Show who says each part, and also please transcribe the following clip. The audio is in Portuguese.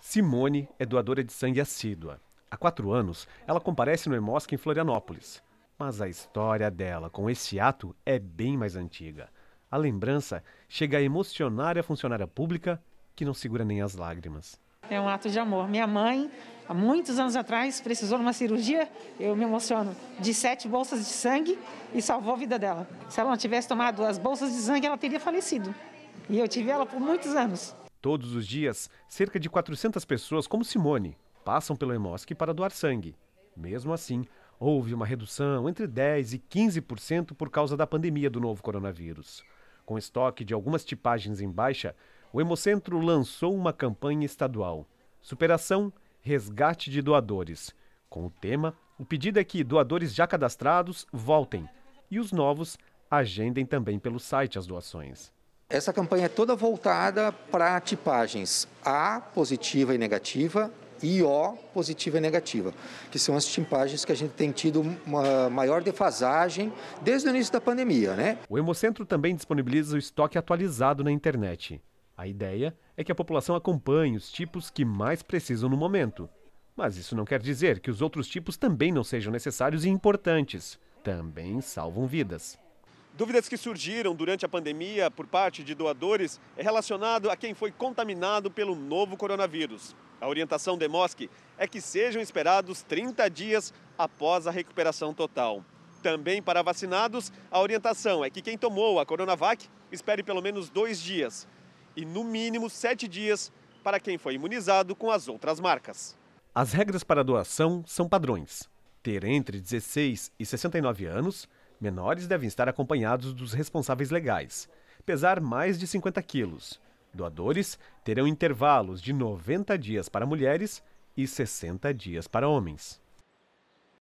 Speaker 1: Simone é doadora de sangue assídua. Há quatro anos, ela comparece no Emosc em Florianópolis. Mas a história dela com esse ato é bem mais antiga. A lembrança chega a emocionar a funcionária pública que não segura nem as lágrimas.
Speaker 2: É um ato de amor. Minha mãe, há muitos anos atrás, precisou de uma cirurgia, eu me emociono, de sete bolsas de sangue e salvou a vida dela. Se ela não tivesse tomado as bolsas de sangue, ela teria falecido. E eu tive ela por muitos anos.
Speaker 1: Todos os dias, cerca de 400 pessoas, como Simone, passam pelo EMOSC para doar sangue. Mesmo assim, houve uma redução entre 10% e 15% por causa da pandemia do novo coronavírus. Com estoque de algumas tipagens em baixa, o Hemocentro lançou uma campanha estadual, Superação Resgate de Doadores. Com o tema, o pedido é que doadores já cadastrados voltem e os novos agendem também pelo site as
Speaker 3: doações. Essa campanha é toda voltada para tipagens A positiva e negativa e O positiva e negativa, que são as tipagens que a gente tem tido uma maior defasagem desde o início da pandemia, né?
Speaker 1: O Hemocentro também disponibiliza o estoque atualizado na internet. A ideia é que a população acompanhe os tipos que mais precisam no momento. Mas isso não quer dizer que os outros tipos também não sejam necessários e importantes. Também salvam vidas. Dúvidas que surgiram durante a pandemia por parte de doadores é relacionado a quem foi contaminado pelo novo coronavírus. A orientação de Mosque é que sejam esperados 30 dias após a recuperação total. Também para vacinados, a orientação é que quem tomou a Coronavac espere pelo menos dois dias e, no mínimo, sete dias para quem foi imunizado com as outras marcas. As regras para a doação são padrões. Ter entre 16 e 69 anos, menores devem estar acompanhados dos responsáveis legais, pesar mais de 50 quilos. Doadores terão intervalos de 90 dias para mulheres e 60 dias para homens.